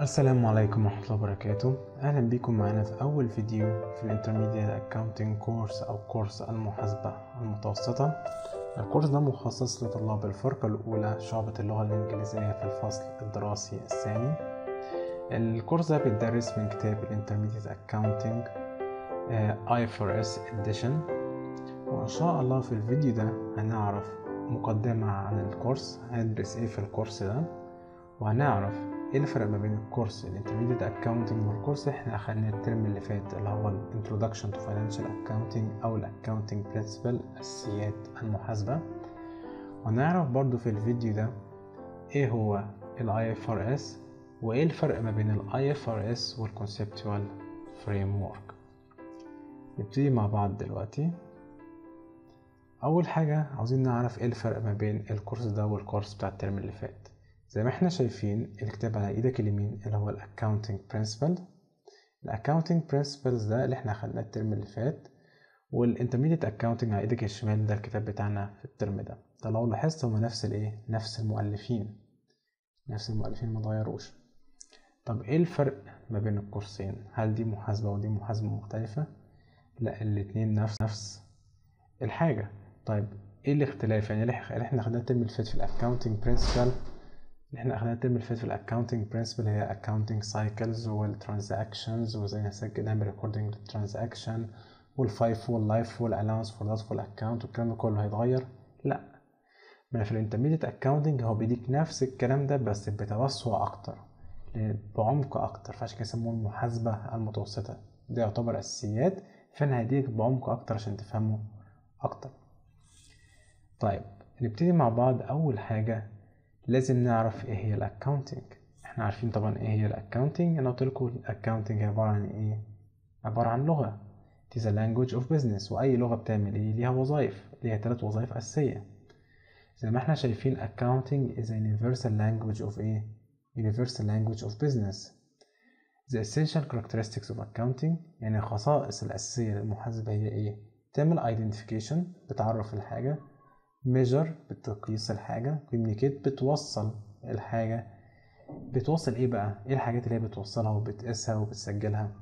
السلام عليكم ورحمة الله وبركاته أهلا بكم معنا في أول فيديو في الانترميديت Accounting كورس أو كورس المحاسبة المتوسطة الكورس ده مخصص لطلاب الفرقة الأولى شعبة اللغة الإنجليزية في الفصل الدراسي الثاني الكورس ده بيتدرس من كتاب الانترميديت Accounting آه، IFRS Edition وإن شاء الله في الفيديو ده هنعرف مقدمة عن الكورس هندرس إيه في الكورس ده وهنعرف ايه الفرق ما بين الكورس الانترميديت اكاونتنج والكورس احنا اخدنا الترم اللي فات اللي هو الانترودكشن تو فاينانشال اكاونتنج او الاكاونتنج برنسبل اساسيات المحاسبه وهنعرف برضو في الفيديو ده ايه هو الاي اف ار اس وايه الفرق ما بين الاي اف ار اس والكونسبتوال فريم ورك نبتدي مع بعض دلوقتي اول حاجه عاوزين نعرف ايه الفرق ما بين الكورس ده والكورس بتاع الترم اللي فات زي ما احنا شايفين الكتاب على ايدك اليمين اللي هو الاكاونتنج برنسبل الاكاونتنج برنسبلز ده اللي احنا خدناه الترم اللي فات والانترميديت اكاونتنج على ايدك الشمال ده الكتاب بتاعنا في الترم ده لو لاحظت هما نفس الايه نفس المؤلفين نفس المؤلفين ما اتغيروش طب ايه الفرق ما بين الكورسين هل دي محاسبه ودي محاسبه مختلفه لا الاتنين نفس نفس الحاجه طيب ايه الاختلاف يعني اللي احنا خدناه الترم اللي فات في الاكاونتنج برنسبل نحن اخذنا الترم اللي فات في الاكونتنج برنسبل هي اكونتنج سايكلز والترانزاكشنز وازاي نسجل نعمل ريكوردنج للترانزاكشن والفايف واللايف والالاونس فور ذات والاكونت والكلام ده كله هيتغير لا ما في الانترميديت اكونتنج هو بيديك نفس الكلام ده بس بتوسع اكتر بعمق اكتر فعشان كده يسموه المحاسبه المتوسطه ده يعتبر اساسيات فانا هديك بعمق اكتر عشان تفهمه اكتر طيب نبتدي مع بعض اول حاجه لازم نعرف ايه هي الاكونتنج احنا عارفين طبعا ايه هي الاكونتنج انا قلتلكوا لكم عباره عن ايه عباره عن لغه It is a language of business واي لغه بتعمل ايه ليها وظائف ليها ثلاث وظائف اساسيه زي ما احنا شايفين accounting is a universal language of ايه universal language of business the essential characteristics of accounting يعني الخصائص الاساسيه للمحاسبه هي ايه تعمل identification بتعرف الحاجه ميجر بتقيس الحاجة communicate بتوصل الحاجة بتوصل ايه بقى ايه الحاجات اللي هي بتوصلها وبتقيسها وبتسجلها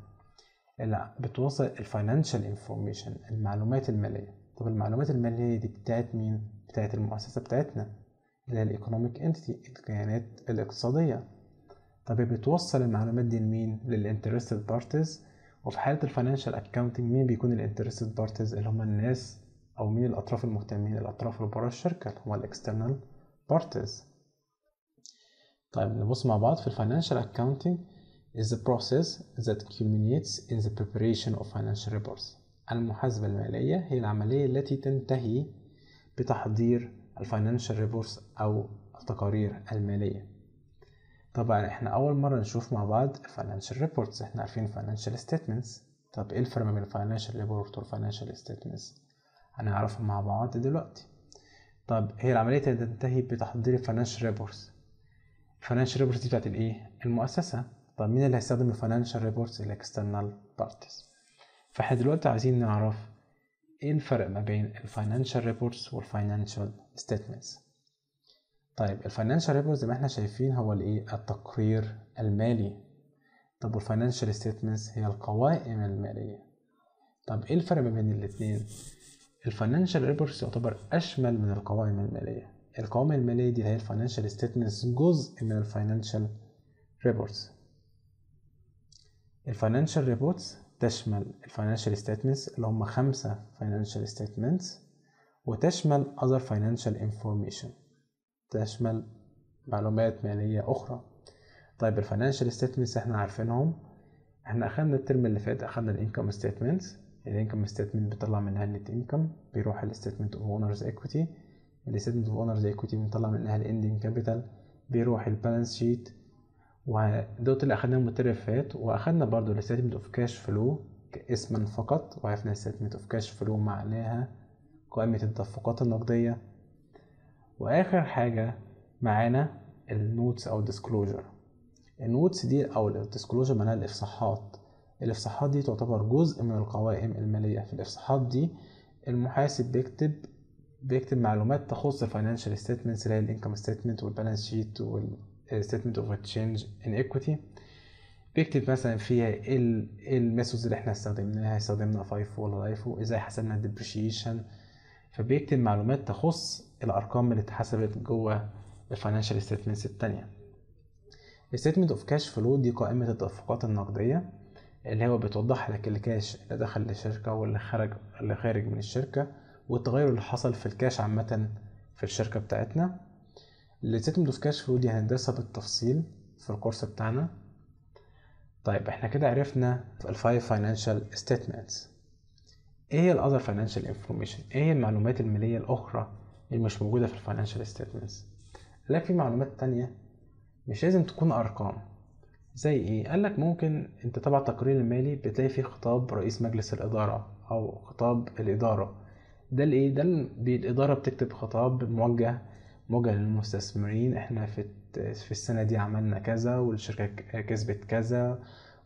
لا بتوصل الفاينانشال انفورميشن المعلومات المالية طب المعلومات المالية دي بتاعت مين بتاعت المؤسسة بتاعتنا اللي هي الايكونوميك انتيتي الكيانات الاقتصادية طب بتوصل المعلومات دي لمين للانترستد بارتيز وفي حالة الفاينانشال اكاونتنج مين بيكون الانترستد بارتيز اللي هم الناس أو مين الأطراف المهتمين الأطراف اللي بره الشركة اللي هما الإكسترنال بارتيز طيب نبص مع بعض في الفاينانشال أكاونتنج is the process that culminates in the preparation of financial reports المحاسبة المالية هي العملية التي تنتهي بتحضير الفاينانشال ريبورتس أو التقارير المالية طبعا احنا أول مرة نشوف مع بعض الفاينانشال ريبورتس احنا عارفين الفاينانشال ستيتمنتس طب ايه الفرق بين الفاينانشال ريبورت والفاينانشال ستيتمنتس هنعرفها مع بعض دلوقتي طب هي العملية تنتهي بتحضير الفاينانشال ريبورتس الفاينانشال ريبورتس دي بتاعت الايه؟ المؤسسة طب مين اللي هيستخدم الفاينانشال ريبورتس الاكسترنال بارتيز فاحنا دلوقتي عايزين نعرف ايه الفرق ما بين الفاينانشال ريبورتس والفاينانشال ستيتمنتس طيب الفاينانشال ريبورت زي ما احنا شايفين هو الايه التقرير المالي طب والفاينانشال ستيتمنتس هي القوائم الماليه طب ايه الفرق ما بين الاتنين الفاينانشال ريبورتس يعتبر اشمل من القوائم الماليه القوائم الماليه دي هي الفاينانشال ستيتمنتس جزء من الفاينانشال ريبورتس الفاينانشال ريبورتس تشمل الفاينانشال ستيتمنتس اللي هم خمسة فاينانشال ستيتمنتس وتشمل other financial information تشمل معلومات مالية أخرى طيب الفاينانشال ستيتمنتس احنا عارفينهم احنا أخدنا الترم اللي فات أخدنا الانكم ستيتمنتس الانكم ستيتمنت بنطلع منها النت انكم بيروح الستيتمنت اوف اونرز ايكويتي الستيتمنت اوف اونرز ايكويتي بنطلع منها الاندنج كابيتال بيروح البالانس شيت ودوت اللي اخدناه فات واخدنا برضو الستيتمنت اوف كاش فلو اسما فقط وعرفنا الستيتمنت اوف كاش فلو معناها قائمة التدفقات النقدية واخر حاجة معانا النوتس او الديسكلوجر النوتس دي او الديسكلوجر معناها الافصاحات الإفصاحات دي تعتبر جزء من القوائم المالية في الإفصاحات دي المحاسب بيكتب بيكتب معلومات تخص الفاينانشال ستيتمنتس اللي هي الانكم ستيتمنت والبالانس شيت والستيتمنت اوف تشينج ان ايكويتي بيكتب مثلا فيها إيه إيه الميثودز اللي احنا استخدمناها استخدمنا فايف ولا لايفو ازاي حسبنا الديبريشيشن فبيكتب معلومات تخص الارقام اللي اتحسبت جوه الفاينانشال ستيتمنتس التانية الستيتمنت اوف كاش فلو دي قائمة التدفقات النقدية اللي هو بتوضح لك الكاش اللي دخل للشركة واللي خرج اللي خارج من الشركة والتغير اللي حصل في الكاش عامة في الشركة بتاعتنا اللي تتم كاش فلو دي هندرسها بالتفصيل في الكورس بتاعنا طيب احنا كده عرفنا الفايف فاينانشال ستيتمنتس ايه هي الاذر فاينانشال انفورميشن ايه هي المعلومات الماليه الاخرى اللي مش موجوده في الفاينانشال ستيتمنتس لكن في معلومات تانية مش لازم تكون ارقام زي إيه؟ قال لك ممكن أنت تبع التقرير المالي بتلاقي فيه خطاب رئيس مجلس الإدارة أو خطاب الإدارة ده الإيه؟ ده الإدارة بتكتب خطاب موجه موجه للمستثمرين إحنا في في السنة دي عملنا كذا والشركة كسبت كذا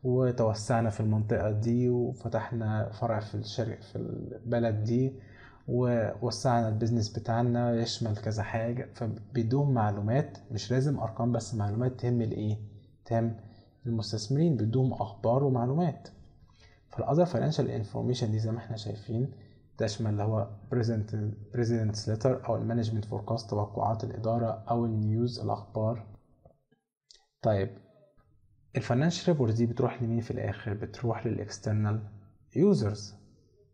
وتوسعنا في المنطقة دي وفتحنا فرع في الشركة في البلد دي ووسعنا البيزنس بتاعنا يشمل كذا حاجة فبيدوهم معلومات مش لازم أرقام بس معلومات تهم الإيه؟ تهم المستثمرين بدون اخبار ومعلومات فالاذر فاينانشال انفورميشن دي زي ما احنا شايفين تشمل اللي هو بريزيدنتس ليتر او المانجمنت فوركاست توقعات الاداره او النيوز الاخبار طيب الفاينانشال ريبورت دي بتروح لمين في الاخر بتروح للاكسترنال يوزرز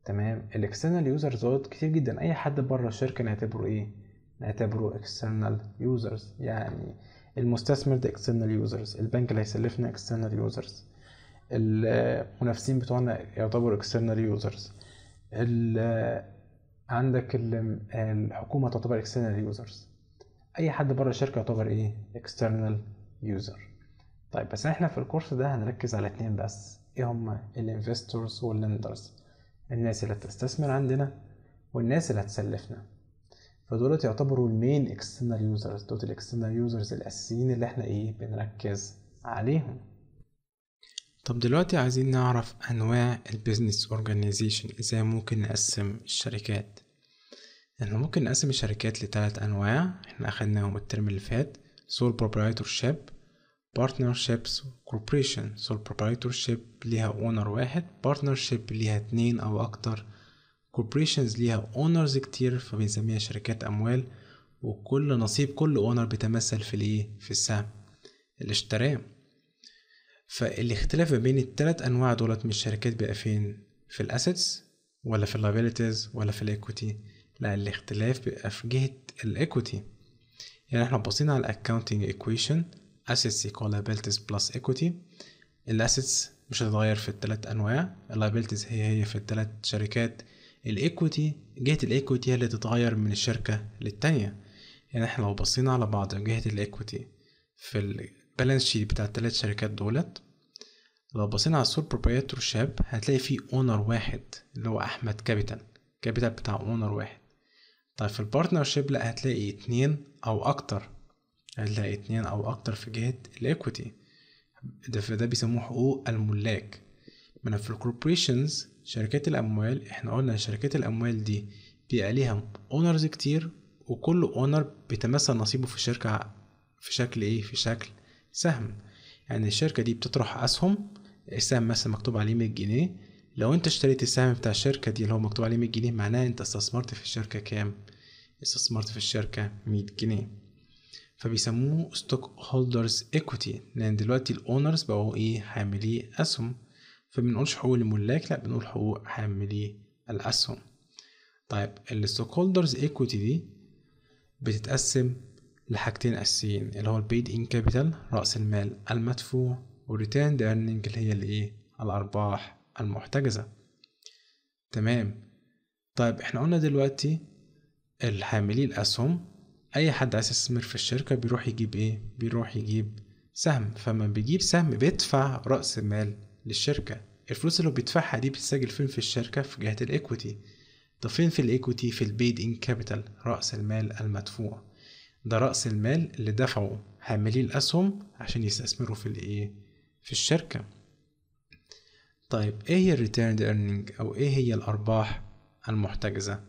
تمام الاكسترنال يوزرز دول كتير جدا اي حد بره الشركه نعتبره ايه نعتبره اكسترنال يوزرز يعني المستثمر ده اكسترنال يوزرز البنك اللي هيسلفنا اكسترنال يوزرز المنافسين بتوعنا يعتبروا اكسترنال يوزرز عندك الحكومه تعتبر اكسترنال يوزرز اي حد بره الشركه يعتبر ايه اكسترنال يوزر طيب بس احنا في الكورس ده هنركز على اتنين بس ايه هما الانفستورز واللندرز الناس اللي هتستثمر عندنا والناس اللي هتسلفنا فدول يعتبروا المين اكسترنال يوزرز دول الاكسترنال يوزرز الاساسيين اللي احنا ايه بنركز عليهم طب دلوقتي عايزين نعرف انواع البيزنس اورجانيزيشن ازاي ممكن نقسم الشركات احنا ممكن نقسم الشركات لثلاث انواع احنا اخدناهم الترم اللي فات سول proprietorship partnerships corporation سول proprietorship ليها اونر واحد partnership ليها اتنين او اكتر كوربريشنز ليها اونرز كتير فبنسميها شركات اموال وكل نصيب كل اونر بيتمثل في الايه في السهم اللي اشتراه فالاختلاف بين التلات انواع دولت من الشركات بيبقى فين في الاسيتس ولا في اللايبيلتيز ولا في الايكوتي لا الاختلاف بيبقى في جهه الايكوتي يعني احنا بصينا على الاكاونتنج ايكويشن assets equal liabilities plus equity الاسيتس مش هتتغير في التلات انواع اللايبيلتيز هي هي في التلات شركات الايكويتي جهه الايكويتي هي اللي تتغير من الشركه للتانيه يعني احنا لو بصينا على بعض جهه الايكويتي في البالانس شيت بتاع التلات شركات دولت لو بصينا على السول بروبريتور شاب هتلاقي فيه اونر واحد اللي هو احمد كابيتال كابيتال بتاع اونر واحد طيب في البارتنر شيب لا هتلاقي اتنين او اكتر هتلاقي اتنين او اكتر في جهه الايكويتي ده ده بيسموه حقوق الملاك من في الكوربريشنز شركات الاموال احنا قلنا ان شركات الاموال دي بيبقى ليها اونرز كتير وكل اونر بيتمثل نصيبه في الشركه في شكل ايه في شكل سهم يعني الشركه دي بتطرح اسهم السهم مثلا مكتوب عليه 100 جنيه لو انت اشتريت السهم بتاع الشركه دي اللي هو مكتوب عليه 100 جنيه معناها انت استثمرت في الشركه كام استثمرت في الشركه 100 جنيه فبيسموه ستوك هولدرز ايكوتي لان دلوقتي الاونرز بقوا ايه حاملي اسهم فبنقولش حقوق الملاك لا بنقول حقوق حاملي الأسهم طيب الستوك هولدرز ايكويتي دي بتتقسم لحاجتين أساسيين اللي هو البيد إن كابيتال رأس المال المدفوع وريتيرن ايرنينج اللي هي الإيه الأرباح المحتجزة تمام طيب احنا قلنا دلوقتي الحاملي الأسهم أي حد عايز يستثمر في الشركة بيروح يجيب إيه؟ بيروح يجيب سهم فما بيجيب سهم بيدفع رأس مال للشركة الفلوس اللي بيدفعها دي بتتسجل فين في الشركة في جهة الإيكويتي ده فين في الإيكويتي في البيد إن كابيتال رأس المال المدفوع ده رأس المال اللي دفعه حاملي الأسهم عشان يستثمروا في الإيه في الشركة طيب إيه هي الريتيرند earning أو إيه هي الأرباح المحتجزة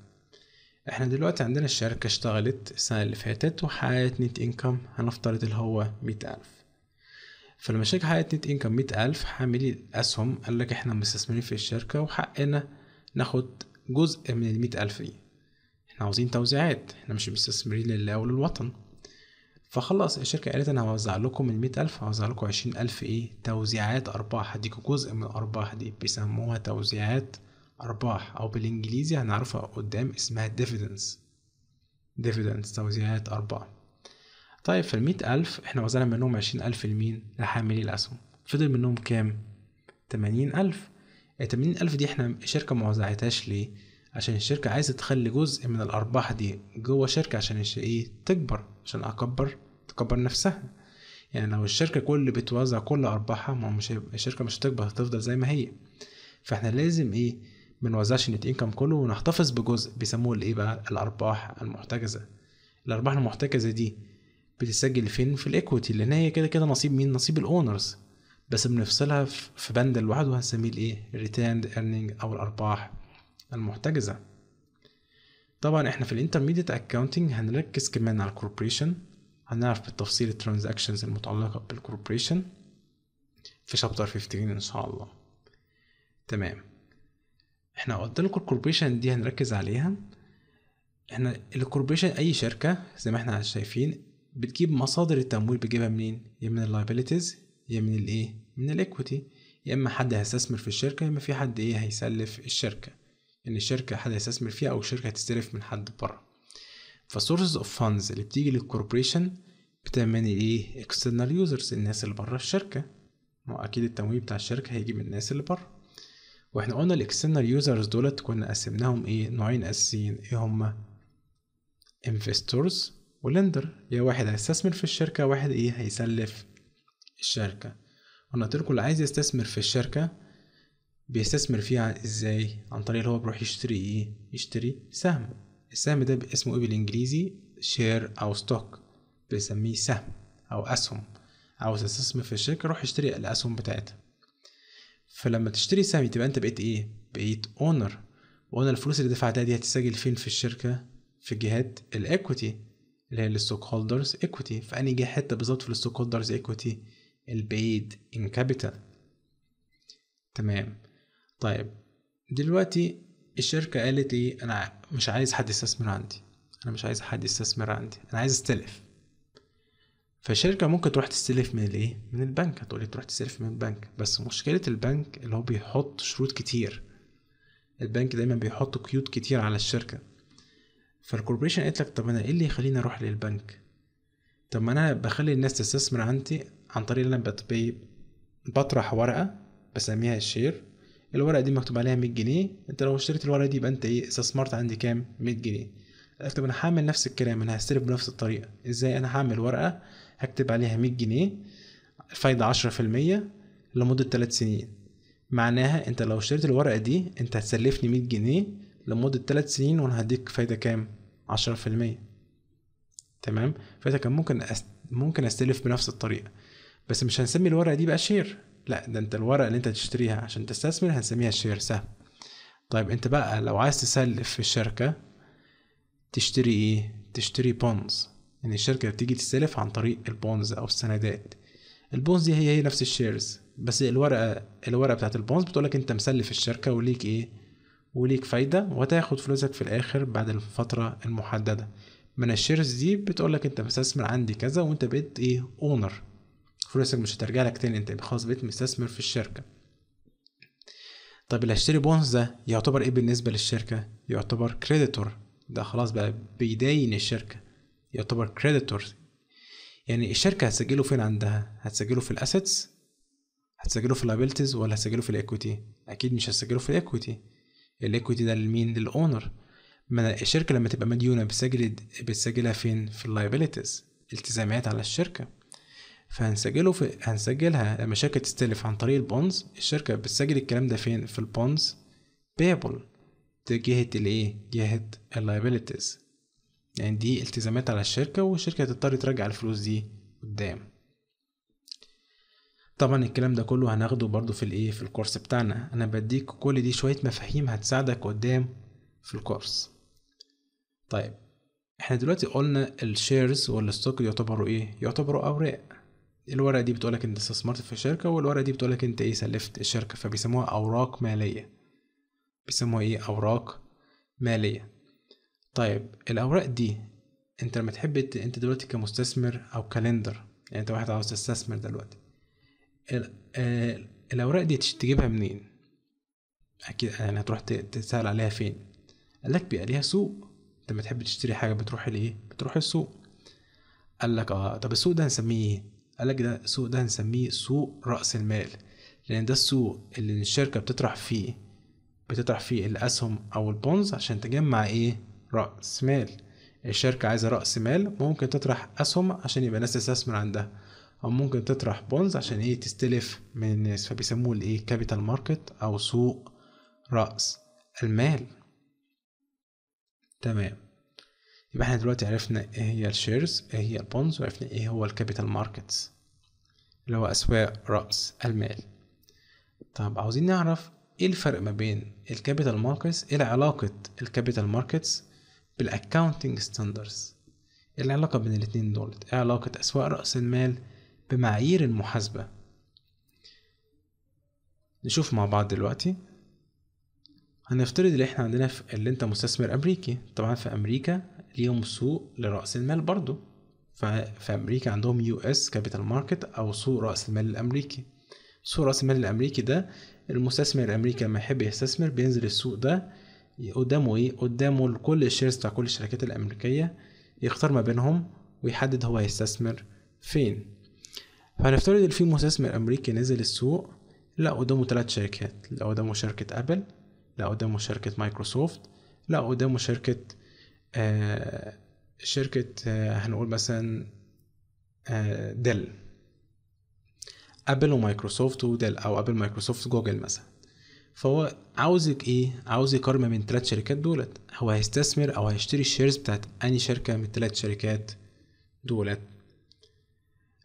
احنا دلوقتي عندنا الشركة اشتغلت السنة اللي فاتت وحققت نت انكم هنفترض اللي هو مئة ألف فلما الشركه حققت نت انكم 100000 حاملي الاسهم قال لك احنا مستثمرين في الشركه وحقنا ناخد جزء من ال 100000 دي احنا عاوزين توزيعات احنا مش مستثمرين لله وللوطن فخلص الشركة قالت أنا هوزع لكم المية ألف هوزع لكم عشرين ألف إيه توزيعات أرباح هديكوا جزء من الأرباح دي بيسموها توزيعات أرباح أو بالإنجليزي هنعرفها قدام اسمها ديفيدنس ديفيدنس توزيعات أرباح طيب في ال ألف احنا وزعنا منهم عشرين ألف لمين؟ لحاملي الأسهم فضل منهم كام؟ تمانين ألف التمانين يعني ألف دي احنا الشركة ما وزعتهاش ليه؟ عشان الشركة عايزة تخلي جزء من الأرباح دي جوه الشركة عشان ايه؟ تكبر عشان أكبر تكبر نفسها يعني لو الشركة كل بتوزع كل أرباحها ما مش الشركة مش هتكبر هتفضل زي ما هي فاحنا لازم ايه منوزعش النت انكم كله ونحتفظ بجزء بيسموه الايه بقى الأرباح المحتجزة الأرباح المحتجزة دي بتسجل فين في الايكويتي لان هي كده كده نصيب مين نصيب الاونرز بس بنفصلها في بند لوحده هنسميه الايه ريتيرند ايرنينج او الارباح المحتجزه طبعا احنا في الانترميديت اكاونتنج هنركز كمان على الكوربريشن هنعرف بالتفصيل الترانزاكشنز المتعلقه بالكوربريشن في شابتر 15 ان شاء الله تمام احنا قلت لكم الكوربريشن دي هنركز عليها احنا الكوربريشن اي شركه زي ما احنا شايفين بتجيب مصادر التمويل بتجيبها منين يا من اللايبيلتيز يا من الايه من الايكويتي يا اما حد هيستثمر في الشركه يا اما في حد ايه هيسلف الشركه ان يعني الشركه حد هيستثمر فيها او الشركه هتستلف من حد بره فسورسز اوف فاندز اللي بتيجي للكوربريشن بتعمل ايه اكسترنال يوزرز الناس اللي بره الشركه ما اكيد التمويل بتاع الشركه هيجي من الناس اللي بره واحنا قلنا الاكسترنال يوزرز دولت كنا قسمناهم ايه نوعين اساسيين ايه هما investors ولندر يا واحد هيستثمر في الشركة واحد ايه هيسلف الشركة وانا قلت اللي عايز يستثمر في الشركة بيستثمر فيها ازاي عن طريق اللي هو بيروح يشتري ايه يشتري سهم السهم ده اسمه ايه بالانجليزي شير او ستوك بيسميه سهم او اسهم عاوز تستثمر في الشركة روح اشتري الاسهم بتاعتها فلما تشتري سهم تبقى انت بقيت ايه بقيت اونر وانا الفلوس اللي دفعتها دي هتسجل فين في الشركة في جهات الاكويتي اللي هي الستوك هولدرز ايكوتي في انهي حته بالظبط في الستوك هولدرز ايكوتي البيد ان كابيتال تمام طيب دلوقتي الشركه قالت لي انا مش عايز حد يستثمر عندي انا مش عايز حد يستثمر عندي انا عايز استلف فالشركه ممكن تروح تستلف من الايه من البنك هتقولي تروح تستلف من البنك بس مشكله البنك اللي هو بيحط شروط كتير البنك دايما بيحط قيود كتير على الشركه فالكوربريشن قالت لك طب انا ايه اللي يخليني اروح للبنك طب ما انا بخلي الناس تستثمر عندي عن طريق ان انا بطرح ورقه بسميها الشير الورقه دي مكتوب عليها 100 جنيه انت لو اشتريت الورقه دي يبقى انت ايه استثمرت عندي كام 100 جنيه اكتب انا هعمل نفس الكلام انا هستلف بنفس الطريقه ازاي انا هعمل ورقه هكتب عليها 100 جنيه الفايده 10% لمده 3 سنين معناها انت لو اشتريت الورقه دي انت هتسلفني 100 جنيه لمده 3 سنين وانا هديك فايده كام 10% عشرة في المية تمام فإذا كان ممكن أست... ممكن استلف بنفس الطريقة بس مش هنسمي الورقة دي بقى شير لا ده انت الورقة اللي انت تشتريها عشان تستثمر هنسميها شير سهم طيب انت بقى لو عايز تسلف في الشركة تشتري ايه تشتري بونز يعني الشركة بتيجي تستلف عن طريق البونز او السندات البونز دي هي هي نفس الشيرز بس الورقة الورقة بتاعت البونز بتقولك انت مسلف الشركة وليك ايه وليك فايدة وتاخد فلوسك في الآخر بعد الفترة المحددة من الشيرز دي بتقولك أنت مستثمر عندي كذا وأنت بقيت إيه أونر فلوسك مش هترجع لك تاني أنت خلاص بقيت مستثمر في الشركة طب اللي هشتري بونز ده يعتبر إيه بالنسبة للشركة؟ يعتبر كريديتور ده خلاص بقى بيداين الشركة يعتبر كريديتور يعني الشركة هتسجله فين عندها؟ هتسجله في الأسيتس هتسجله في اللايبيلتيز ولا هتسجله في الإيكويتي؟ أكيد مش هتسجله في الإيكويتي الايكويتي ده لمين للاونر ما الشركه لما تبقى مديونه بتسجل بتسجلها فين في اللايبيليتيز التزامات على الشركه فهنسجله في هنسجلها لما الشركه تستلف عن طريق البونز الشركه بتسجل الكلام ده فين في البونز بيبل جهه الايه جهه اللايبيليتيز يعني دي التزامات على الشركه والشركه هتضطر ترجع الفلوس دي قدام طبعا الكلام ده كله هناخده برضو في الايه في الكورس بتاعنا انا بديك كل دي شويه مفاهيم هتساعدك قدام في الكورس طيب احنا دلوقتي قلنا الشيرز والستوك يعتبروا ايه يعتبروا اوراق الورقه دي بتقولك انت استثمرت في شركه والورقه دي بتقولك انت ايه سلفت الشركه فبيسموها اوراق ماليه بيسموها ايه اوراق ماليه طيب الاوراق دي انت لما تحب انت دلوقتي كمستثمر او كالندر يعني انت واحد عاوز تستثمر دلوقتي آه، الاوراق دي تجيبها منين اكيد يعني هتروح تسال عليها فين قال لك بيبقى ليها سوق انت لما تحب تشتري حاجه بتروح ليه بتروح السوق قال لك اه طب السوق ده هنسميه ايه قال لك ده السوق ده هنسميه سوق راس المال لان ده السوق اللي الشركه بتطرح فيه بتطرح فيه الاسهم او البونز عشان تجمع ايه راس مال الشركه عايزه راس مال ممكن تطرح اسهم عشان يبقى ناس تستثمر عندها او ممكن تطرح بونز عشان ايه تستلف من الناس فبيسموه الايه كابيتال ماركت او سوق راس المال تمام يبقى احنا دلوقتي عرفنا ايه هي الشيرز ايه هي البونز وعرفنا ايه هو الكابيتال ماركتس اللي هو اسواق راس المال طب عاوزين نعرف ايه الفرق ما بين الكابيتال ماركتس ايه علاقة الكابيتال ماركتس بالاكاونتنج ستاندرز العلاقة بين الاتنين دول ايه علاقة اسواق رأس المال بمعايير المحاسبة نشوف مع بعض دلوقتي هنفترض ان احنا عندنا في اللي انت مستثمر امريكي طبعا في امريكا ليهم سوق لرأس المال برضو ففي امريكا عندهم يو اس كابيتال ماركت او سوق رأس المال الامريكي سوق رأس المال الامريكي ده المستثمر الامريكي لما يحب يستثمر بينزل السوق ده قدامه ايه قدامه كل الشيرز بتاع كل الشركات الامريكية يختار ما بينهم ويحدد هو هيستثمر فين فهنفترض ان في مستثمر امريكي نزل السوق لا قدامه ثلاث شركات لا قدامه شركه ابل لا قدامه شركه مايكروسوفت لا قدامه شركه آه شركه آه هنقول مثلا آه ديل ابل ومايكروسوفت وديل او ابل مايكروسوفت جوجل مثلا فهو عاوزك ايه عاوز يقارن بين ثلاث شركات دولت هو هيستثمر او هيشتري الشيرز بتاعت اني شركه من ثلاث شركات دولت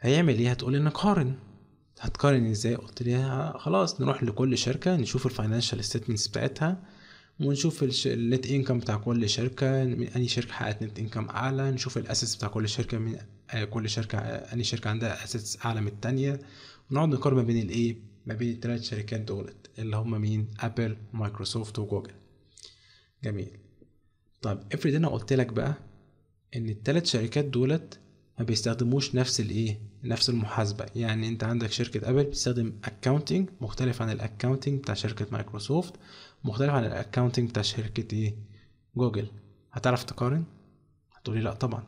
هيعمل ايه هتقول انك قارن هتقارن ازاي قلت لها خلاص نروح لكل شركه نشوف الفاينانشال ستيتمنتس بتاعتها ونشوف النت انكم بتاع كل شركه من اني شركه حققت نت انكم اعلى نشوف الاسس بتاع كل شركه من آه، كل شركه آه، اني شركه عندها اسس اعلى من الثانيه ونقعد نقارن ما بين الايه ما بين الثلاث شركات دولت اللي هم مين ابل مايكروسوفت وجوجل جميل طب افرض انا قلت لك بقى ان الثلاث شركات دولت ما بيستخدموش نفس الايه نفس المحاسبه يعني انت عندك شركه ابل بتستخدم اكاونتنج مختلف عن الاكاونتنج بتاع شركه مايكروسوفت مختلف عن الاكاونتنج بتاع شركه ايه جوجل هتعرف تقارن هتقولي لا طبعا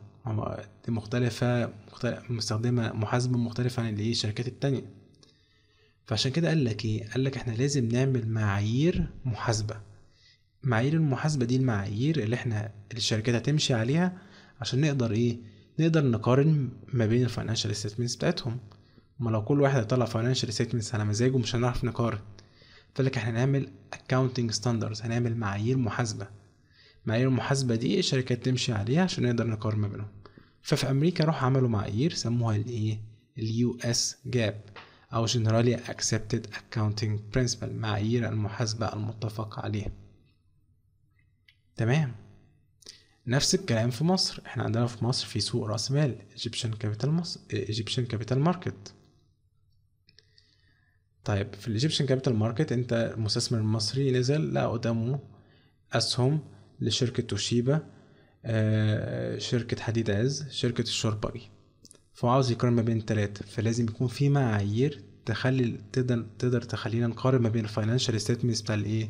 دي مختلفه مختلفة مستخدمه محاسبه مختلفه عن الايه الشركات التانية فعشان كده قال لك ايه قال لك احنا لازم نعمل معايير محاسبه معايير المحاسبه دي المعايير اللي احنا الشركات هتمشي عليها عشان نقدر ايه نقدر نقارن ما بين الفاينانشال ستيتمنتس بتاعتهم ما لو كل واحد هيطلع فاينانشال ستيتمنتس على مزاجه مش هنعرف نقارن فقالك احنا هنعمل اكاونتنج ستاندردز هنعمل معايير محاسبه معايير المحاسبه دي الشركات تمشي عليها عشان نقدر نقارن ما بينهم ففي امريكا راحوا عملوا معايير سموها الايه اليو اس جاب او جنرالي اكسبتد اكاونتنج برينسيبل معايير المحاسبه المتفق عليها تمام نفس الكلام في مصر احنا عندنا في مصر في سوق راس مال ايجيبشن كابيتال مصر ايجيبشن كابيتال ماركت طيب في الايجيبشن كابيتال ماركت انت المستثمر المصري نزل لقى قدامه اسهم لشركه توشيبا آه شركه حديد عز شركه الشربجي فهو عاوز يقارن ما بين التلاتة فلازم يكون في معايير تخلي تقدر تقدر تخلينا نقارن ما بين الفاينانشال ستيتمنتس بتاع الايه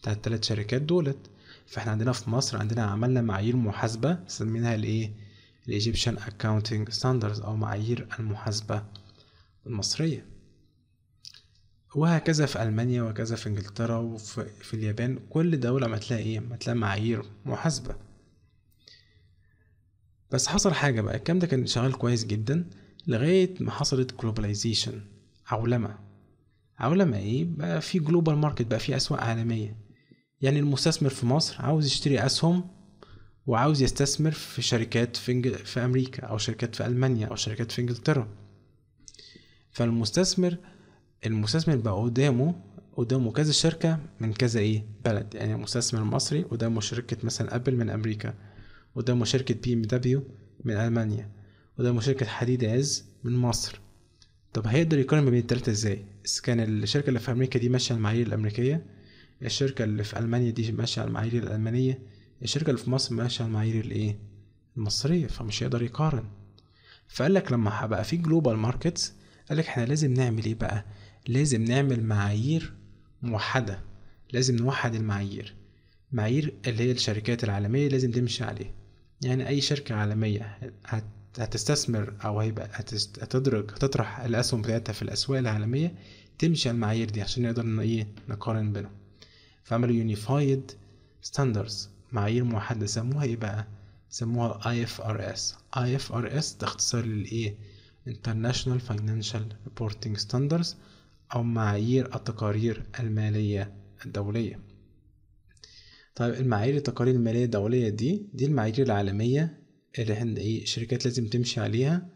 بتاع التلات شركات دولت فاحنا عندنا في مصر عندنا عملنا معايير محاسبة سميناها الايه الايجيبشن اكاونتنج ستاندرز او معايير المحاسبة المصرية وهكذا في المانيا وهكذا في انجلترا وفي اليابان كل دولة ما تلاقي ايه ما تلاقي معايير محاسبة بس حصل حاجة بقى الكلام ده كان شغال كويس جدا لغاية ما حصلت جلوباليزيشن عولمة عولمة ايه بقى في جلوبال ماركت بقى في اسواق عالمية يعني المستثمر في مصر عاوز يشتري اسهم وعاوز يستثمر في شركات في, إنجل... في امريكا او شركات في المانيا او شركات في انجلترا فالمستثمر المستثمر بقى قدامه قدامه كذا شركة من كذا ايه بلد يعني المستثمر المصري قدامه شركة مثلا ابل من امريكا قدامه شركة بي ام دبليو من المانيا قدامه شركة حديد عز من مصر طب هيقدر يقارن ما بين التلاتة ازاي؟ اذا كان الشركة اللي في امريكا دي ماشية المعايير الامريكية الشركة اللي في ألمانيا دي ماشية على المعايير الألمانية الشركة اللي في مصر ماشية على المعايير الإيه؟ المصرية فمش هيقدر يقارن فقال لك لما هبقى في جلوبال ماركتس قال لك احنا لازم نعمل ايه بقى لازم نعمل معايير موحدة لازم نوحد المعايير معايير اللي هي الشركات العالمية لازم تمشي عليه يعني أي شركة عالمية هتستثمر أو هيبقى هتدرج هتطرح الأسهم بتاعتها في الأسواق العالمية تمشي على المعايير دي عشان نقدر إيه نقارن بينهم فعملوا يونيفايد ستاندرز معايير موحدة سموها ايه بقى سموها IFRS IFRS ده اختصار للايه International Financial Reporting Standards أو معايير التقارير المالية الدولية طيب المعايير التقارير المالية الدولية دي دي المعايير العالمية اللي احنا ايه الشركات لازم تمشي عليها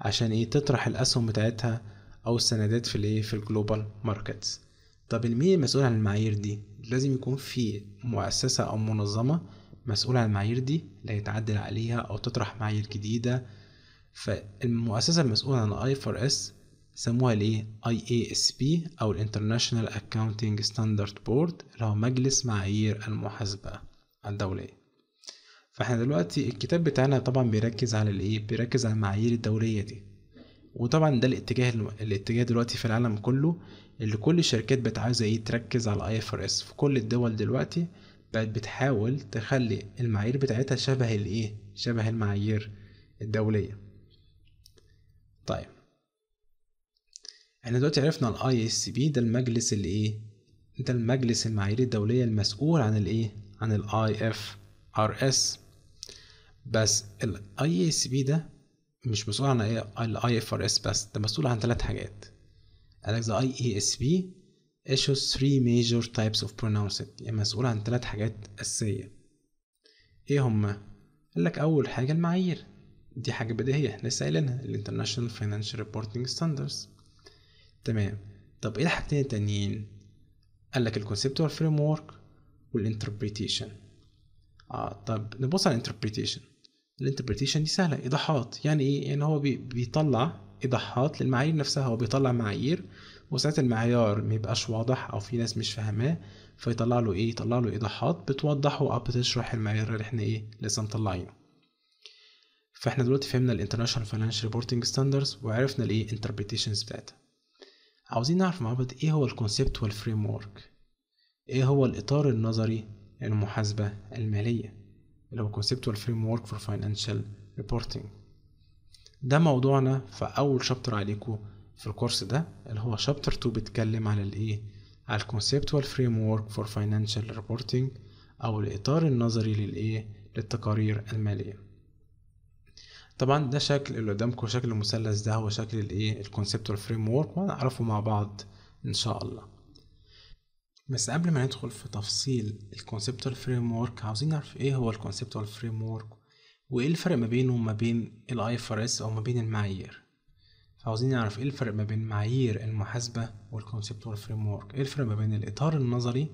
عشان ايه تطرح الأسهم بتاعتها أو السندات في الايه في الجلوبال ماركتس طب مين المسؤول عن المعايير دي لازم يكون في مؤسسة أو منظمة مسؤولة عن المعايير دي لا يتعدل عليها أو تطرح معايير جديدة فالمؤسسة المسؤولة عن الاي فور اس سموها الـ اي اي اس بي او الانترناشونال اكاونتنج ستاندرد بورد اللي هو مجلس معايير المحاسبة الدولية فاحنا دلوقتي الكتاب بتاعنا طبعا بيركز على الايه بيركز على المعايير الدولية دي وطبعا ده الاتجاه الاتجاه دلوقتي في العالم كله اللي كل الشركات بقت عايزه ايه تركز على الاي اف اس في كل الدول دلوقتي بقت بتحاول تخلي المعايير بتاعتها شبه الايه شبه المعايير الدوليه طيب احنا دلوقتي عرفنا الاي اس بي ده المجلس اللي ايه ده المجلس المعايير الدوليه المسؤول عن الايه عن الاي اف ار اس بس الاي اس بي ده مش مسؤول عن الاي اف ار اس بس ده مسؤول عن ثلاث حاجات قالك the IESP issues three major types of pronounced يعني مسؤول عن ثلاث حاجات أساسية إيه هما؟ قالك أول حاجة المعايير دي حاجة بديهية لسه قايلينها International Financial Reporting Standards تمام طب ايه الحاجتين التانيين؟ قالك Conceptual Framework ورك والانتربريتيشن اه طب نبص على الانتربريتيشن الانتربريتيشن دي سهلة ايضاحات يعني ايه؟ يعني هو بي بيطلع ايضاحات للمعايير نفسها هو بيطلع معايير وساعات المعيار ميبقاش واضح او في ناس مش فاهماه فيطلع له ايه يطلع له ايضاحات بتوضحه او بتشرح المعيار اللي احنا ايه لسه مطلعينه فاحنا دلوقتي فهمنا International Financial Reporting Standards وعرفنا الايه Interpretations بتاعتها عاوزين نعرف مع بعض ايه هو الكونسبت والفريم ورك ايه هو الاطار النظري للمحاسبه الماليه اللي هو كونسبت والفريم ورك فور فاينانشال ريبورتنج ده موضوعنا في اول شابتر عليكم في الكورس ده اللي هو شابتر 2 بيتكلم على الايه على الكونسبتوال فريم ورك فور فاينانشال ريبورتنج او الاطار النظري للايه للتقارير الماليه طبعا ده شكل اللي قدامكم شكل المثلث ده هو شكل الايه الكونسبتوال فريم ورك وهنعرفه مع بعض ان شاء الله بس قبل ما ندخل في تفصيل الكونسبتوال فريم ورك عاوزين نعرف ايه هو الكونسبتوال فريم ورك وايه الفرق ما بينه وما بين الاي IFRS او ما بين المعايير فعاوزين نعرف ايه الفرق ما بين معايير المحاسبه والـ Conceptual ورك ايه الفرق ما بين الاطار النظري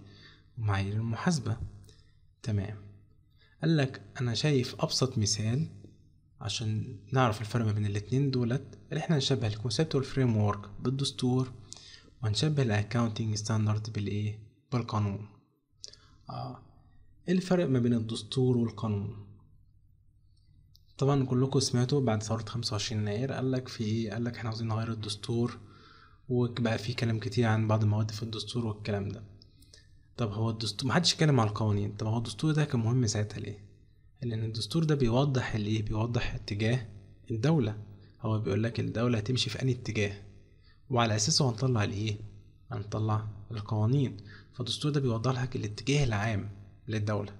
ومعايير المحاسبه تمام قال لك انا شايف ابسط مثال عشان نعرف الفرق ما بين الاتنين دولت اللي احنا نشبه الـ Conceptual ورك بالدستور وهنشبه الاكاونتنج ستاندرد بالايه بالقانون اه ايه الفرق ما بين الدستور والقانون طبعا كلكم سمعتوا بعد ثورة 25 يناير قال لك في ايه قال لك احنا عاوزين نغير الدستور وبقى في كلام كتير عن بعض المواد في الدستور والكلام ده طب هو الدستور محدش اتكلم على القوانين طب هو الدستور ده كان مهم ساعتها ليه لان الدستور ده بيوضح الايه بيوضح اتجاه الدولة هو بيقول لك الدولة هتمشي في انهي اتجاه وعلى اساسه هنطلع الايه هنطلع القوانين فالدستور ده بيوضح لك الاتجاه العام للدولة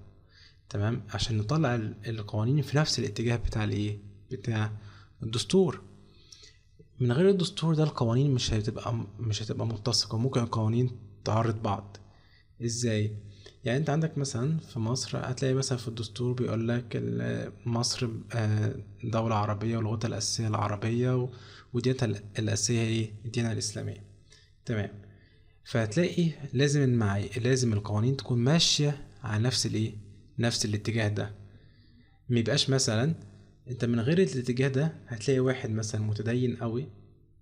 تمام عشان نطلع القوانين في نفس الاتجاه بتاع الايه بتاع الدستور من غير الدستور ده القوانين مش هتبقى مش هتبقى متسقه وممكن القوانين تعارض بعض ازاي يعني انت عندك مثلا في مصر هتلاقي مثلا في الدستور بيقول لك مصر آه، دولة عربية ولغتها الأساسية العربية وديتها الأساسية ايه الديانة الإسلامية تمام فهتلاقي لازم المعي لازم القوانين تكون ماشية على نفس الايه نفس الاتجاه ده ميبقاش مثلا انت من غير الاتجاه ده هتلاقي واحد مثلا متدين قوي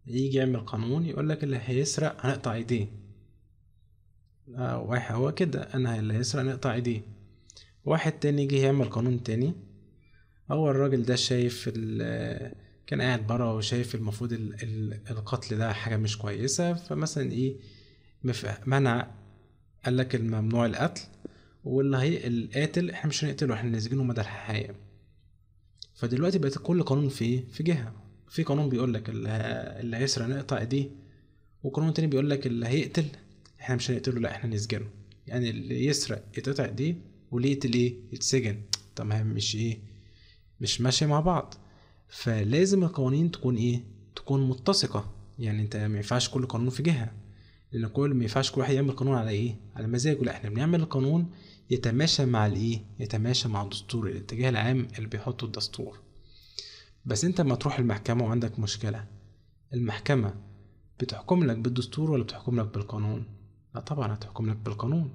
يجي يعمل قانون يقولك اللي هيسرق هنقطع ايديه آه، واحد هو كده انا اللي هيسرق نقطع ايديه واحد تاني يجي يعمل قانون تاني هو الراجل ده شايف كان قاعد برا وشايف المفروض القتل ده حاجة مش كويسة فمثلا ايه منع قال لك الممنوع القتل واللي هي القاتل احنا مش هنقتله احنا نسجنه مدى الحياه فدلوقتي بقت كل قانون في في جهه في قانون بيقول لك اللي هيسرق نقطع ايديه وقانون تاني بيقول لك اللي هيقتل احنا مش هنقتله لا احنا نسجنه يعني اللي يسرق يتقطع ايديه واللي يقتل ايه يتسجن طب ما مش ايه مش ماشيه مع بعض فلازم القوانين تكون ايه تكون متسقه يعني انت ما ينفعش كل قانون في جهه لان كل ما ينفعش كل واحد يعمل قانون على ايه على مزاجه لا احنا بنعمل القانون يتماشى مع الايه يتماشى مع الدستور الاتجاه العام اللي بيحطه الدستور بس انت ما تروح المحكمه وعندك مشكله المحكمه بتحكم لك بالدستور ولا بتحكم لك بالقانون لا طبعا هتحكم لك بالقانون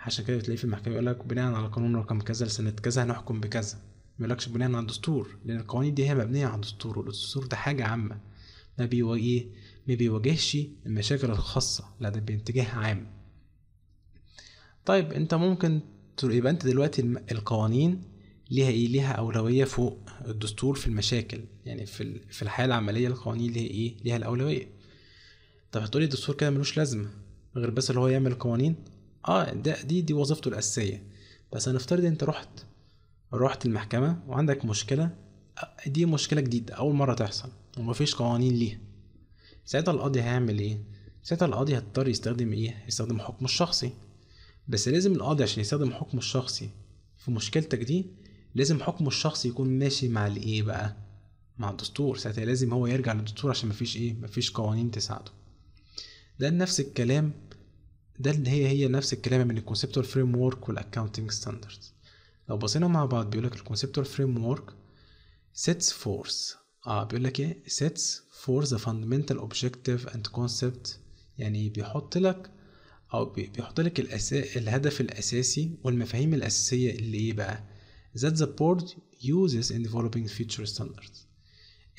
عشان كده تلاقيه في المحكمه يقول لك بناء على قانون رقم كذا لسنه كذا هنحكم بكذا ما يقولكش بناء على الدستور لان القوانين دي هي مبنيه على الدستور والدستور ده حاجه عامه ما بيواجه ما بيواجهش المشاكل الخاصه لا ده باتجاه عام طيب انت ممكن يبقى انت دلوقتي القوانين ليها ايه ليها اولويه فوق الدستور في المشاكل يعني في في الحياه العمليه القوانين ليها ايه ليها الاولويه طب هتقولي الدستور كده ملوش لازمه غير بس اللي هو يعمل القوانين اه ده دي دي وظيفته الاساسيه بس هنفترض انت رحت رحت المحكمه وعندك مشكله دي مشكله جديده اول مره تحصل ومفيش قوانين ليها ساعتها القاضي هيعمل ايه ساعتها القاضي هيضطر يستخدم ايه يستخدم حكمه الشخصي بس لازم القاضي عشان يستخدم حكمه الشخصي في مشكلتك دي لازم حكمه الشخصي يكون ماشي مع الايه بقى مع الدستور ساعتها لازم هو يرجع للدستور عشان مفيش ايه مفيش قوانين تساعده ده نفس الكلام ده اللي هي هي نفس الكلام من الكونسبتور فريم ورك والاكاونتنج ستاندردز لو بصينا مع بعض بيقول لك الكونسبتوال فريم ورك sets فورس اه بيقول لك ايه sets for the fundamental objective and concept يعني بيحط لك او بيحط لك الهدف الاساسي والمفاهيم الاساسيه اللي ايه بقى that the board uses in developing future standards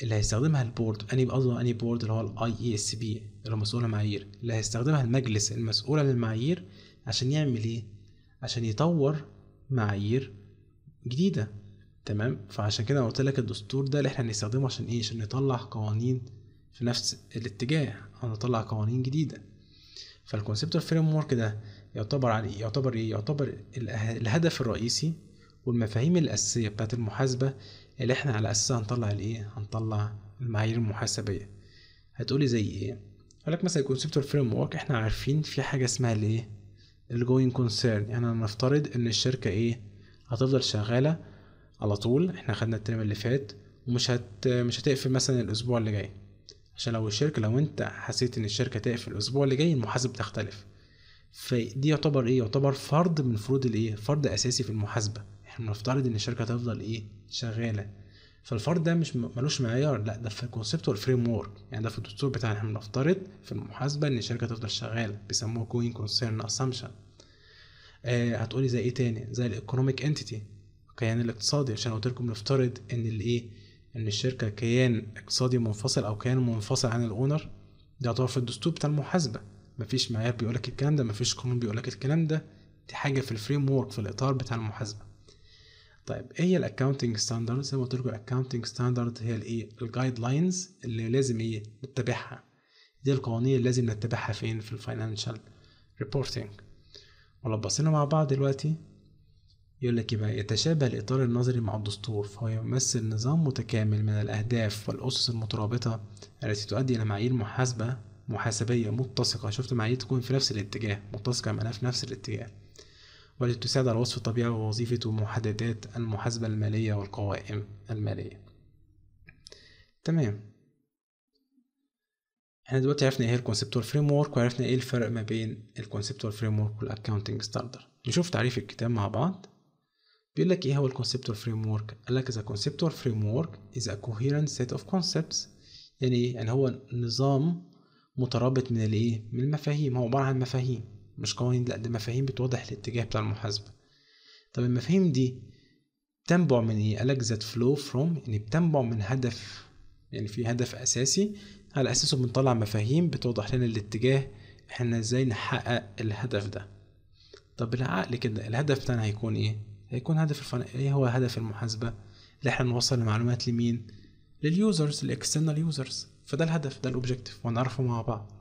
اللي هيستخدمها البورد اني قصدي اني بورد اللي هو الاي اي اس بي اللي مسؤول عن المعايير اللي هيستخدمها المجلس المسؤول عن المعايير عشان يعمل ايه عشان يطور معايير جديده تمام فعشان كده قلت لك الدستور ده اللي احنا هنستخدمه عشان ايه عشان نطلع قوانين في نفس الاتجاه او نطلع قوانين جديده فالكونسبتوال فريم ورك ده يعتبر عن ايه يعتبر ايه يعتبر الهدف الرئيسي والمفاهيم الاساسيه بتاعه المحاسبه اللي احنا على اساسها هنطلع الايه هنطلع المعايير المحاسبيه هتقولي زي ايه هقولك مثلا الكونسبتوال فريم ورك احنا عارفين في حاجه اسمها الايه الجوين كونسيرن يعني هنفترض ان الشركه ايه هتفضل شغاله على طول احنا خدنا الترم اللي فات ومش هت مش هتقفل مثلا الاسبوع اللي جاي عشان لو الشركه لو انت حسيت ان الشركه تقفل الاسبوع اللي جاي المحاسب تختلف فدي يعتبر ايه يعتبر فرض من فروض الايه فرض اساسي في المحاسبه احنا بنفترض ان الشركه تفضل ايه شغاله فالفرض ده مش ملوش معيار لا ده في الكونسبت والفريم ورك يعني ده في الدستور بتاعنا احنا بنفترض في المحاسبه ان الشركه تفضل شغاله بيسموه كوين كونسيرن اسامبشن هتقولي زي ايه تاني زي الايكونوميك انتيتي الكيان الاقتصادي عشان قلت لكم نفترض ان الايه ان الشركه كيان اقتصادي منفصل او كيان منفصل عن الاونر ده يعتبر في الدستور بتاع المحاسبه مفيش معيار بيقولك الكلام ده مفيش قانون بيقولك الكلام ده دي حاجه في الفريم ورك في الاطار بتاع المحاسبه طيب ايه هي الاكونتنج ستاندرد زي ما قلت لكم الاكونتنج ستاندرد هي الايه الجايد لاينز اللي لازم ايه نتبعها دي القوانين اللي لازم نتبعها فين في الفاينانشال ريبورتنج ولو بصينا مع بعض دلوقتي يقول لك يبقى يتشابه الإطار النظري مع الدستور فهو يمثل نظام متكامل من الأهداف والأسس المترابطة التي تؤدي إلى معايير محاسبة محاسبية متسقة شفت معايير تكون في نفس الاتجاه متسقة معناها في نفس الاتجاه والتي تساعد على وصف الطبيعة ووظيفة ومحددات المحاسبة المالية والقوائم المالية تمام احنا دلوقتي عرفنا ايه الكونسبتوال فريم ورك وعرفنا ايه الفرق ما بين الكونسبتوال فريم ورك والاكونتنج ستاندرد نشوف تعريف الكتاب مع بعض بيقول لك ايه هو الكونسبتور فريم ورك قال لك اذا كونسبتور فريم ورك از ا كوهيرنت سيت اوف كونسبتس يعني ايه يعني هو نظام مترابط من الايه من المفاهيم هو عباره عن مفاهيم مش قوانين لا ده مفاهيم بتوضح الاتجاه بتاع المحاسبه طب المفاهيم دي تنبع من ايه قال لك ذات فلو فروم يعني بتنبع من هدف يعني في هدف اساسي على اساسه بنطلع مفاهيم بتوضح لنا الاتجاه احنا ازاي نحقق الهدف ده طب العقل كده الهدف بتاعنا هيكون ايه يكون هدف الفن ايه هو هدف المحاسبه اللي احنا نوصل المعلومات لمين لليوزرز الاكسترنال يوزرز فده الهدف ده الاوبجكتيف ونعرفه مع بعض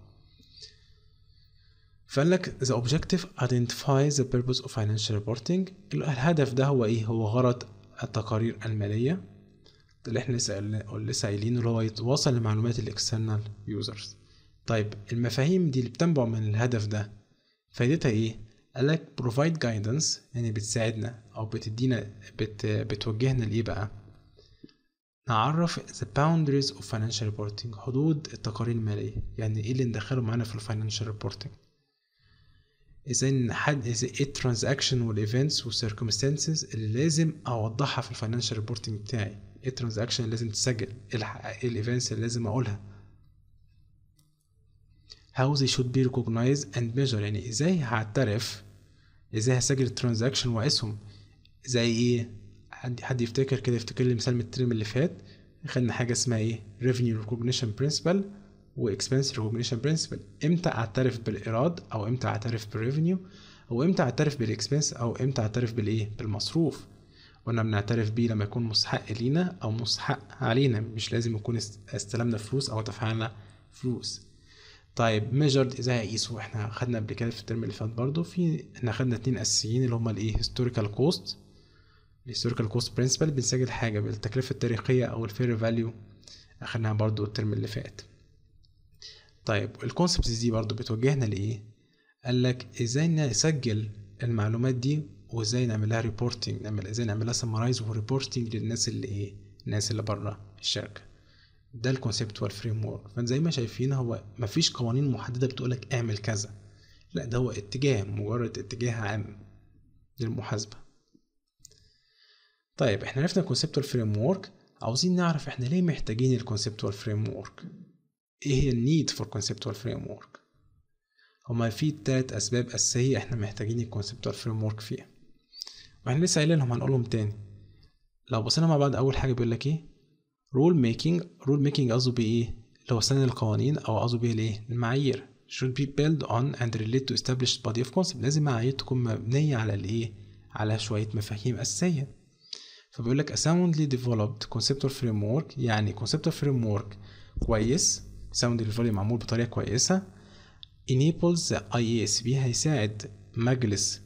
فقال لك the objective identifies the purpose of financial reporting الهدف ده هو ايه هو غرض التقارير الماليه اللي احنا لسه لسه قايلينه اللي هو يتواصل لمعلومات الاكسترنال يوزرز طيب المفاهيم دي اللي بتنبع من الهدف ده فايدتها ايه قالك provide guidance يعني بتساعدنا أو بتدينا بت بتوجهنا لإيه بقى؟ نعرف the boundaries of financial reporting حدود التقارير المالية يعني إيه اللي ندخله معانا في financial reporting إذا نحد إذا إيه الترانزاكشن والإيفنتس circumstances اللي لازم أوضحها في financial reporting بتاعي إيه الترانزاكشن اللي لازم تسجل إيه الإيفنتس اللي لازم أقولها how they should be recognized and measured يعني ازاي هعترف ازاي هسجل الترانزاكشن واقيسهم زي ايه حد حد يفتكر كده يفتكر لي مثال من الترم اللي فات خدنا حاجه اسمها ايه ريفينيو ريكوجنيشن principle واكسبنس ريكوجنيشن principle امتى اعترف بالايراد او امتى اعترف بالريفينيو او امتى اعترف بالاكسبنس او امتى اعترف بالايه بالمصروف وانا بنعترف بيه لما يكون مستحق لينا او مستحق علينا مش لازم يكون استلمنا فلوس او دفعنا فلوس طيب ميجرد اذا هيقيسوا احنا خدنا قبل كده في الترم اللي فات برضه في احنا خدنا اتنين اساسيين اللي هما الايه هيستوريكال كوست الهيستوريكال كوست برنسبل بنسجل حاجه بالتكلفه التاريخيه او الفير فاليو اخدناها برضه الترم اللي فات طيب الكونسبتس دي برضه بتوجهنا لايه قال لك ازاي نسجل المعلومات دي وازاي نعملها ريبورتنج نعمل ازاي نعملها سمرايز وريبورتنج للناس اللي ايه الناس اللي بره الشركه ده الكونسبتوال فريم ورك فزي ما شايفين هو مفيش قوانين محدده بتقولك اعمل كذا لا ده هو اتجاه مجرد اتجاه عام للمحاسبه طيب احنا عرفنا الكونسبتوال فريم ورك عاوزين نعرف احنا ليه محتاجين الكونسبتوال فريم ورك ايه هي النيد فور كونسبتوال فريم ورك هما في تلات اسباب اساسيه احنا محتاجين الكونسبتوال فريم ورك فيها واحنا لسه قايلينهم هنقولهم تاني لو بصينا مع بعض اول حاجه بيقول لك ايه رول ميكنج رول ميكنج قصده بايه اللي هو سن القوانين او قصده بايه الايه المعايير should be built on and related to established body of concept لازم معايير تكون مبنيه على الايه على شويه مفاهيم اساسيه فبيقول لك a soundly developed conceptual framework يعني conceptual framework كويس soundly developed معمول بطريقه كويسه enables the IASB هيساعد مجلس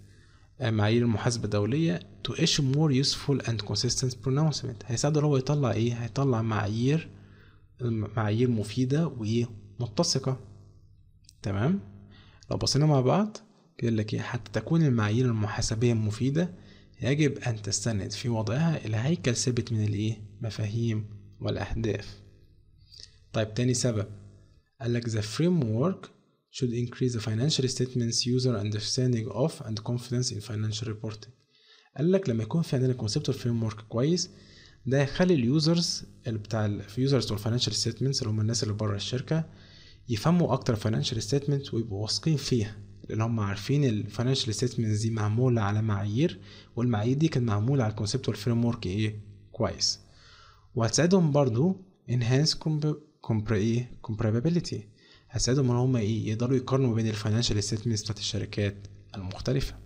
معايير المحاسبة الدولية to issue more useful and consistent pronouncement هيساعده هو يطلع ايه هيطلع معايير معايير مفيدة وايه متسقة تمام لو بصينا مع بعض يقول لك ايه حتى تكون المعايير المحاسبية مفيدة يجب أن تستند في وضعها إلى هيكل ثابت من الإيه؟ مفاهيم والأهداف. طيب تاني سبب قال لك the framework should increase the financial statements user understanding of and confidence in financial reporting قال لك لما يكون في عندنا كونسبت فريم ورك كويس ده يخلي اليوزرز اللي بتاع اليوزرز بتوع الفاينانشال ستيتمنتس اللي هم الناس اللي بره الشركه يفهموا اكتر فاينانشال ستيتمنت ويبقوا واثقين فيها لان هم عارفين الفاينانشال ستيتمنت دي معموله على معايير والمعايير دي كانت معموله على الكونسبت فريم ورك ايه كويس وهتساعدهم برضو enhance comp- ايه هتساعدهم ان هم ايه يقدروا يقارنوا بين الفاينانشال ستيتمنتس بتاعت الشركات المختلفه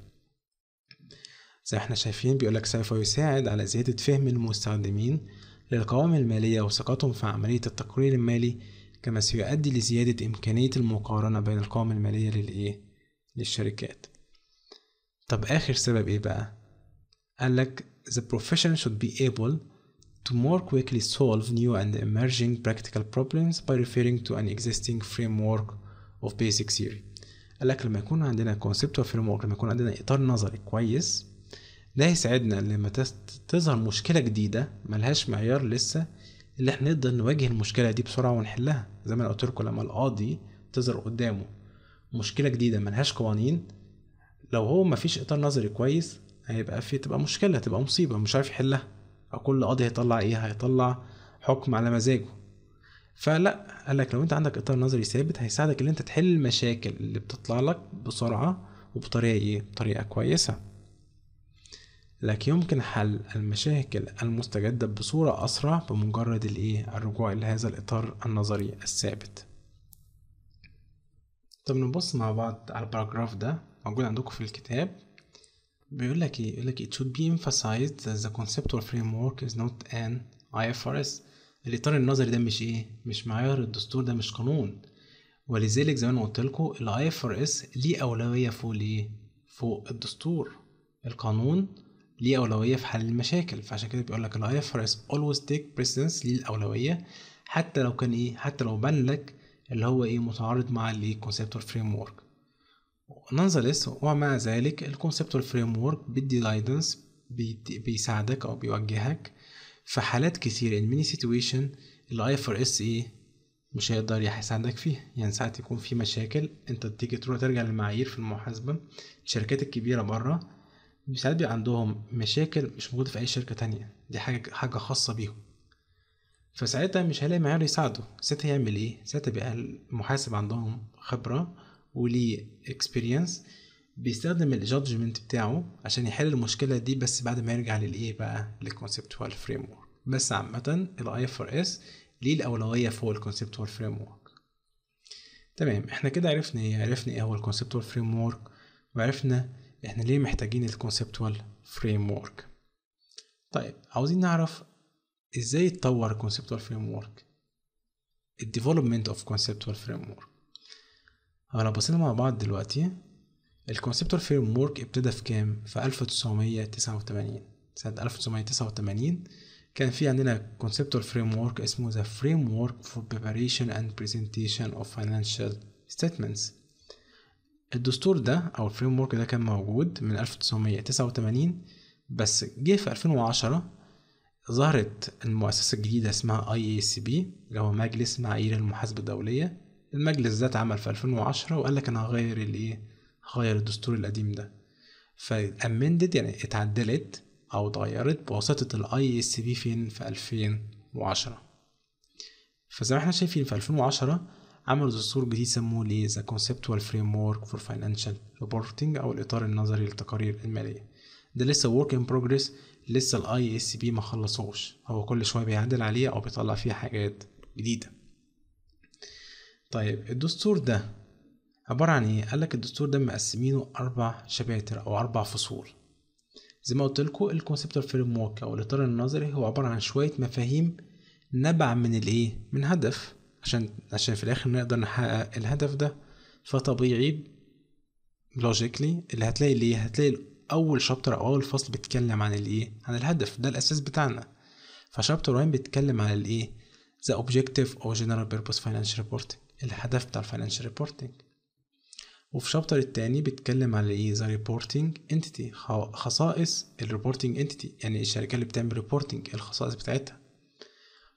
زي احنا شايفين بيقولك سوف يساعد على زيادة فهم المستخدمين للقوائم المالية وثقتهم في عملية التقرير المالي كما سيؤدي لزيادة إمكانية المقارنة بين القوائم المالية للإيه؟ للشركات طب آخر سبب إيه بقى؟ قالك the profession should be able to more quickly solve new and emerging practical problems by referring to an existing framework of basic theory قال لك لما يكون عندنا concept of framework لما يكون عندنا إطار نظري كويس ده هيساعدنا لما تظهر مشكلة جديدة ملهاش معيار لسه اللي احنا نقدر نواجه المشكلة دي بسرعة ونحلها زي ما أنا قلت لكم لما القاضي تظهر قدامه مشكلة جديدة ملهاش قوانين لو هو مفيش إطار نظري كويس هيبقى في تبقى مشكلة تبقى مصيبة مش عارف يحلها اقول قاضي هيطلع ايه هيطلع حكم على مزاجه فلا قال لك لو انت عندك اطار نظري ثابت هيساعدك ان انت تحل المشاكل اللي بتطلع لك بسرعه وبطريقه ايه بطريقه كويسه لكن يمكن حل المشاكل المستجدة بصورة أسرع بمجرد الإيه؟ الرجوع إلى هذا الإطار النظري الثابت. طب نبص مع بعض على الباراجراف ده موجود عندكم في الكتاب بيقول لك ايه بيقول لك it should be emphasized that the conceptual framework is not an IFRS الإطار النظري ده مش ايه مش معيار الدستور ده مش قانون ولذلك زي ما انا قلت لكم الاي IFRS ليه اولويه فوق ليه فوق الدستور القانون ليه اولويه في حل المشاكل فعشان كده بيقول لك الاي IFRS always take precedence ليه الاولويه حتى لو كان ايه حتى لو بان لك اللي هو ايه متعارض مع الايه conceptual framework nonetheless ومع ذلك الكونسبت والفريم ورك بيدي جايدنس بيساعدك او بيوجهك في حالات كتير ان ميني سيتويشن الاي فور اس ايه مش هيقدر يساعدك فيها يعني ساعات يكون في مشاكل انت تيجي تروح ترجع للمعايير في المحاسبه الشركات الكبيره بره ساعات بيبقى عندهم مشاكل مش موجوده في اي شركه تانية دي حاجه حاجه خاصه بيهم فساعتها مش هيلاقي معيار يساعده ساعتها يعمل ايه ساعتها بيبقى المحاسب عندهم خبره وليه اكسبيرينس بيستخدم الجادجمنت بتاعه عشان يحل المشكله دي بس بعد ما يرجع للايه بقى للكونسبتوال فريم ورك بس عامه الاي اف ار اس ليه الاولويه فوق الكونسبتوال فريم ورك تمام احنا كده عرفنا ايه عرفنا ايه هو الكونسبتوال فريم ورك وعرفنا احنا ليه محتاجين الكونسبتوال فريم ورك طيب عاوزين نعرف ازاي يتطور الكونسبتوال فريم ورك الديفلوبمنت اوف كونسبتوال فريم ورك لو بصينا مع بعض دلوقتي الـ فريم ورك ابتدى في كام؟ في 1989 سنة 1989 كان في عندنا conceptual framework اسمه the framework for preparation and presentation of financial statements الدستور ده او الفريم ورك ده كان موجود من 1989 بس جه في 2010 ظهرت المؤسسة الجديدة اسمها IACB اللي هو مجلس معايير المحاسبة الدولية المجلس ده اتعمل في 2010 وقال لك انا هغير الايه هغير الدستور القديم ده فامندد يعني اتعدلت او اتغيرت بواسطه الاي اس بي فين في 2010 فزي ما احنا شايفين في 2010 عمل دستور جديد سموه ليه ذا كونسبتوال فريم ورك فور فاينانشال ريبورتنج او الاطار النظري للتقارير الماليه ده لسه ورك ان بروجريس لسه الاي اس بي ما خلصوش هو كل شويه بيعدل عليه او بيطلع فيه حاجات جديده طيب الدستور ده عبارة عن ايه؟ قال لك الدستور ده مقسمينه أربع شباتر أو أربع فصول زي ما قلت لكم الكونسبتوال فريم ورك أو الإطار النظري هو عبارة عن شوية مفاهيم نبع من الايه؟ من هدف عشان عشان في الآخر نقدر نحقق الهدف ده فطبيعي لوجيكلي اللي هتلاقي ليه هتلاقي أول شابتر أو أول فصل بيتكلم عن الايه؟ عن الهدف ده الأساس بتاعنا فشابتر 1 بيتكلم عن الايه؟ the objective أو general purpose financial reporting الهدف بتاع الفاينانشال ريبورتنج وفي الشابتر التاني بيتكلم على ايه ذا ريبورتنج انتيتي خصائص الريبورتنج انتيتي يعني الشركه اللي بتعمل ريبورتنج الخصائص بتاعتها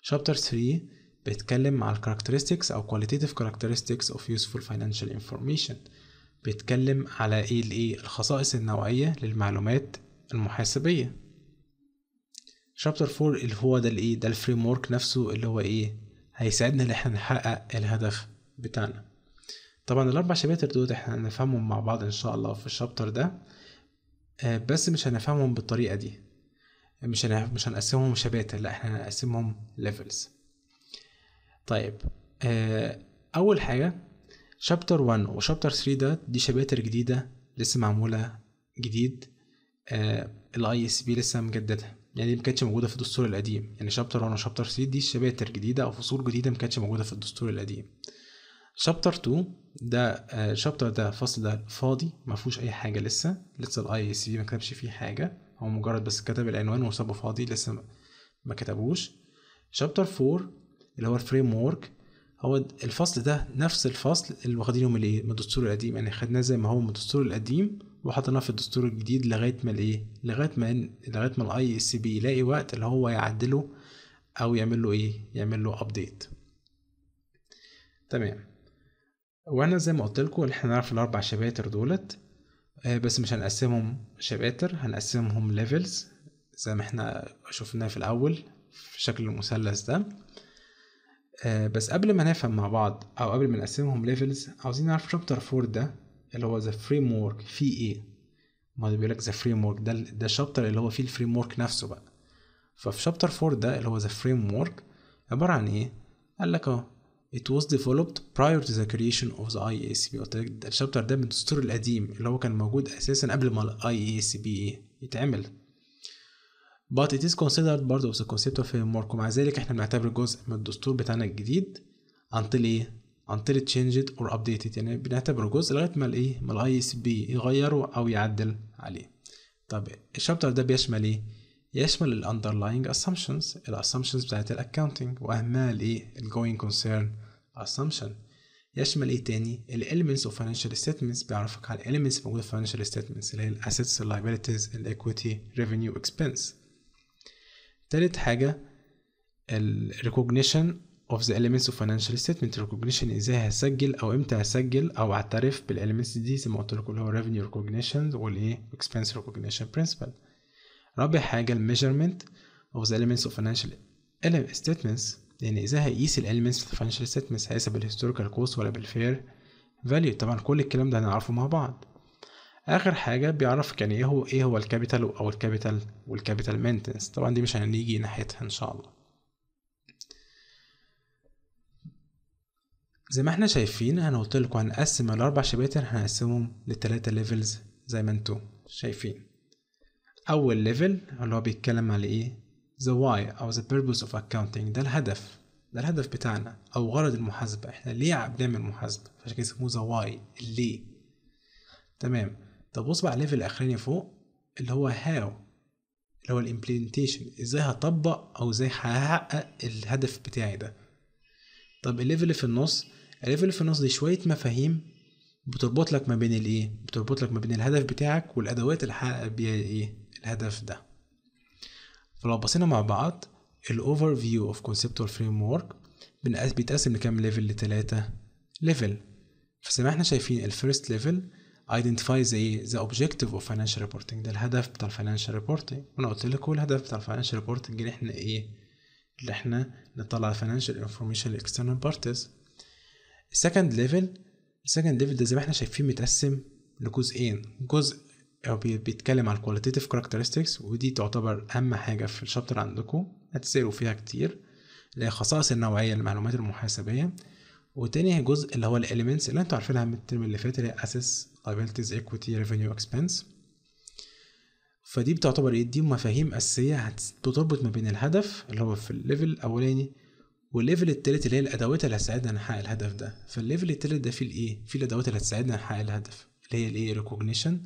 شابتر 3 بيتكلم على الكاركترستكس او كواليتاتيف كاركترستكس اوف يوسفول فاينانشال انفورميشن بيتكلم على ايه الايه الخصائص النوعيه للمعلومات المحاسبيه شابتر 4 اللي هو ده الايه ده الفريم ورك نفسه اللي هو ايه هيساعدنا ان احنا نحقق الهدف بتاعنا طبعا الاربع شباتر دول احنا هنفهمهم مع بعض ان شاء الله في الشابتر ده آه، بس مش هنفهمهم بالطريقه دي مش مش هنقسمهم شباتر لا احنا هنقسمهم ليفلز طيب آه، اول حاجه شابتر 1 وشابتر 3 ده دي شباتر جديده لسه معموله جديد الاي اس بي لسه مجددها يعني دي ما كانتش موجوده في الدستور القديم يعني شابتر 1 وشابتر 3 دي شباتر جديده او فصول جديده ما كانتش موجوده في الدستور القديم شابتر 2 ده شابتر آه، ده الفصل ده فاضي ما فيهوش اي حاجه لسه لسه الاي اي سي ما كتبش فيه حاجه هو مجرد بس كتب العنوان وصبه فاضي لسه ما كتبوش شابتر 4 اللي هو الفريم ورك هو الفصل ده نفس الفصل اللي واخدينه من الايه من الدستور القديم يعني خدناه زي ما هو من الدستور القديم وحطيناه في الدستور الجديد لغايه ما الايه لغايه ما لغايه ما الاي اس بي يلاقي وقت اللي هو يعدله او يعمل له ايه يعمل له ابديت تمام وانا زي ما قلت لكم احنا هنعرف الاربع شباتر دولت آه، بس مش هنقسمهم شباتر هنقسمهم ليفلز زي ما احنا شفناه في الاول في شكل المثلث ده آه، بس قبل ما نفهم مع بعض او قبل ما نقسمهم ليفلز عاوزين نعرف شابتر 4 ده اللي هو ذا فريم ورك فيه ايه ما هو بيقول لك ذا فريم ورك ده ده الشابتر اللي هو فيه الفريم ورك نفسه بقى ففي شابتر 4 ده اللي هو ذا فريم ورك عباره عن ايه قال لك اهو it was developed prior to the creation of the IACP الشابتر ده من الدستور القديم اللي هو كان موجود اساسا قبل ما ال IACP يتعمل but it is considered part of the of framework ومع ذلك احنا بنعتبره جزء من الدستور بتاعنا الجديد until ايه until it changed or updated يعني بنعتبره جزء لغايه ما الايه ما الاي اس يغيره او يعدل عليه طب الشابتر ده بيشمل ايه يشمل الاندرلاينج assumptions assumptions بتاعت accounting واهمها الايه الجوينج كونسيرن assumption يشمل ايه تاني elements of financial statements بيعرفك على elements موجوده في financial statements اللي هي assets liabilities ال equity revenue expense تالت حاجه recognition of the elements of financial statement recognition ازاي هسجل او امتى هسجل او اعترف elements دي زي ما قلت لكم اللي هو revenue recognition ايه expense recognition principle رابع حاجه measurement of the elements of financial statements لأن يعني إذا هيقيس الاليمنتس في الفاينانشال ستمنتس هيقيسها بالهيستوريكال كوست ولا بالفير فاليو طبعا كل الكلام ده هنعرفه مع بعض اخر حاجه بيعرفك يعني ايه هو ايه هو الكابيتال او الكابيتال والكابيتال مينتنس طبعا دي مش هنيجي ناحيتها ان شاء الله زي ما احنا شايفين انا قلت لكم هنقسم الاربع شباتر هنقسمهم لتلاتة ليفلز زي ما انتم شايفين اول ليفل اللي هو بيتكلم على ايه the why أو the purpose of accounting ده الهدف ده الهدف بتاعنا أو غرض المحاسبة إحنا ليه بنعمل محاسبة فعشان كده يسموه the why ليه تمام طب بص بقى على الليفل الأخراني فوق اللي هو how اللي هو الامبلمنتيشن ازاي هطبق او ازاي هحقق الهدف بتاعي ده طب الليفل اللي في النص الليفل اللي في النص دي شويه مفاهيم بتربط لك ما بين الايه بتربط لك ما بين الهدف بتاعك والادوات اللي هحقق بيها ايه الهدف ده فلو بصينا مع بعض الاوفر فيو اوف كونسبتوال فريم ورك بيتقسم لكام ليفل لتلاتة ليفل فزي ما احنا شايفين الفيرست ليفل ايدنتيفاي زي the, ذا اوبجيكتيف اوف فاينانشال ريبورتنج ده الهدف بتاع الفاينانشال ريبورتنج وانا قلت لكم الهدف بتاع الفاينانشال ريبورتنج ان احنا ايه اللي احنا نطلع الفاينانشال انفورميشن للاكسترنال بارتيز السكند ليفل السكند ليفل ده زي ما احنا شايفين متقسم لجزئين جزء او بيتكلم على الكواليتيف كاركترستكس ودي تعتبر اهم حاجه في الشابتر عندكم هتسالوا فيها كتير اللي هي خصائص النوعيه للمعلومات المحاسبيه وتاني جزء اللي هو الاليمنتس اللي انتوا عارفينها من الترم اللي فات اللي هي اسس liabilities ايكويتي ريفينيو اكسبنس فدي بتعتبر ايه دي مفاهيم اساسيه هتربط ما بين الهدف اللي هو في الليفل الاولاني والليفل التالت اللي هي الادوات اللي هتساعدنا نحقق الهدف ده فالليفل التالت ده فيه الايه فيه الادوات اللي هتساعدنا نحقق الهدف اللي هي الايه ريكوجنيشن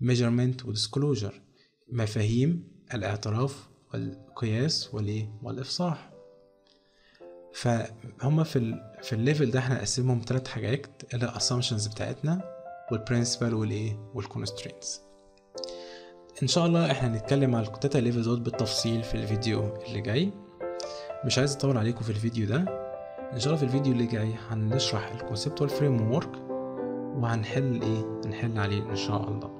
ميجرمنت وديسكلوجر مفاهيم الاعتراف والقياس والايه والافصاح فهما في الـ في الليفل ده هنقسمهم ثلاث حاجات الى الاسامبشنز بتاعتنا والبرنسبل والايه والكونسترينتس ان شاء الله احنا هنتكلم على الكتاتا ليفلز دول بالتفصيل في الفيديو اللي جاي مش عايز اطول عليكم في الفيديو ده ان شاء الله في الفيديو اللي جاي هنشرح الكونسبت والفريم ورك وهنحل ايه هنحل عليه ان شاء الله